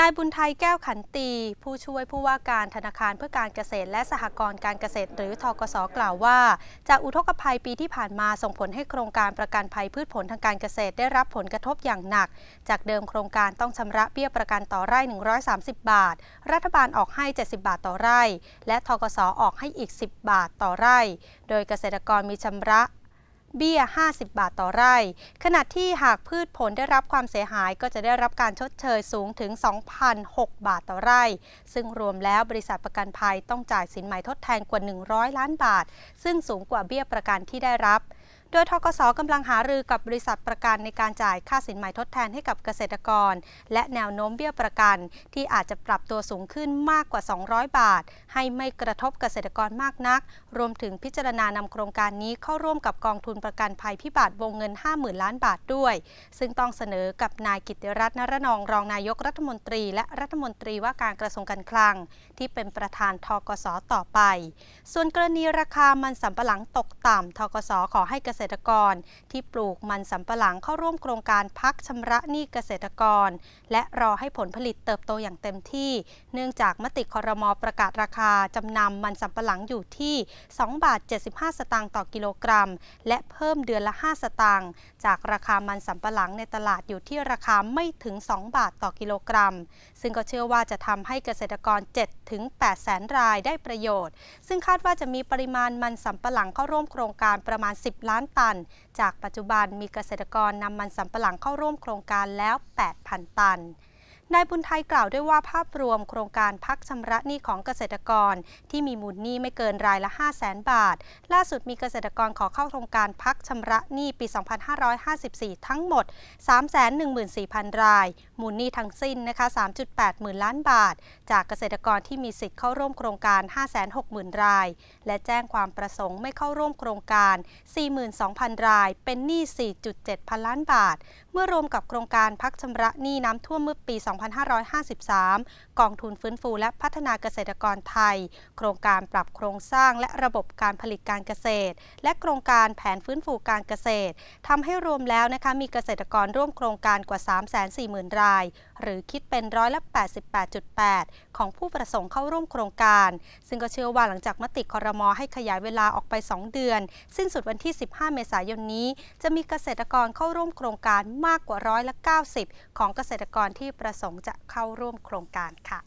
นายบุญไทยแก้วขันตี ผู้ช่วยผู้ว่าการธนาคารเพื่อการเกษตรและสหกรณ์การเกษตร หรือทกสกล่าวว่า จากอุทกภัยปีที่ผ่านมาส่งผลให้โครงการประกันภัยพืชผลทางการเกษตรได้รับผลกระทบอย่างหนัก จากเดิมโครงการต้องชำระเบี้ยประกันต่อไร่ 130 บาท รัฐบาลออกให้ 70 บาทต่อไร่ และทกสออกให้อีก 10 บาทต่อไร่ โดยเกษตรกรมีชำระเบี้ย 50 บาทต่อไร่ ขณะที่หากพืชผลได้รับความเสียหายก็จะได้รับการชดเชยสูงถึง 2,006 บาทต่อไร่ ซึ่งรวมแล้วบริษัทประกันภัยต้องจ่ายสินใหม่ทดแทนกว่า 100 ล้านบาท ซึ่งสูงกว่าเบี้ยประกันที่ได้รับดยทกศกำลังหารือกับบริษัทประกันในการจ่ายค่าสินใหม่ทดแทนให้กับเกษตรกร และแนวโน้มเบี้ยประกันที่อาจจะปรับตัวสูงขึ้นมากกว่า 200 บาท ให้ไม่กระทบเกษตรกรมากนัก รวมถึงพิจารณานำโครงการนี้เข้าร่วมกับกองทุนประกันภัยพิบัติวงเงิน 50,000 ล้านบาทด้วย ซึ่งต้องเสนอกับนายกิติรัตน์นรนองรองนายกรัฐมนตรีและรัฐมนตรีว่าการกระทรวงการคลัง ที่เป็นประธานทกศต่อไป ส่วนกรณีราคามันสำปะหลังตกต่ำทกศขอให้เกษษตรกรที่ปลูกมันสำปะหลังเข้าร่วมโครงการพักชำระหนี้เกษตรกร และรอให้ผลผลิตเติบโตอย่างเต็มที่ เนื่องจากมติคอรมอประกาศราคาจำนำมันสำปะหลังอยู่ที่2บาท75 สตางค์ต่อกิโลกรัม และเพิ่มเดือนละ 5 สตางค์จากราคามันสำปะหลังในตลาดอยู่ที่ราคาไม่ถึง 2 บาทต่อกิโลกรัม ซึ่งก็เชื่อว่าจะทำให้เกษตรกร7ถึง8แสนรายได้ประโยชน์ ซึ่งคาดว่าจะมีปริมาณมันสำปะหลังเข้าร่วมโครงการประมาณ 10 ล้านตันจากปัจจุบันมีเกษตรกรนำมันสำปะหลังเข้าร่วมโครงการแล้ว 8,000 ตันนายบุญไทยกล่าวด้วยว่าภาพรวมโครงการพักชำระหนี้ของเกษตรกรที่มีมูลหนี้ไม่เกินรายละ 5 0 0แสนบาท ล่าสุดมีเกษตรกรขอเข้าโครงการพักชำระหนี้ปี 2554 ทั้งหมด314,000 ราย มูลหนี้ทั้งสิ้นนะคะ3.8หมื่นล้านบาทจากเกษตรกรที่มีสิทธิ์เข้าร่วมโครงการ560,000 ราย และแจ้งความประสงค์ ไม่เข้าร่วมโครงการ 42,000 ราย เป็นหนี้4.7พันล้านบาท เมื่อรวมกับโครงการพักชำระหนี้น้ำท่วมเมื่อปี2 2553กองทุนฟื้นฟูและพัฒนาเกษตรกรไทย โครงการปรับโครงสร้างและระบบการผลิตการเกษตร และโครงการแผนฟื้นฟูการเกษตรทำให้รวมแล้วนะคะมีเกษตรกรร่วมโครงการกว่า 340,000 รายหรือคิดเป็นร้อยละ88.8 ของผู้ประสงค์เข้าร่วมโครงการ ซึ่งก็เชื่อว่าหลังจากมติคอรมอให้ขยายเวลาออกไป 2 เดือน สิ้นสุดวันที่ 15 เมษายนนี้ จะมีเกษตรกรเข้าร่วมโครงการมากกว่าร้อยละ90 ของเกษตรกรที่ประสงค์จะเข้าร่วมโครงการค่ะ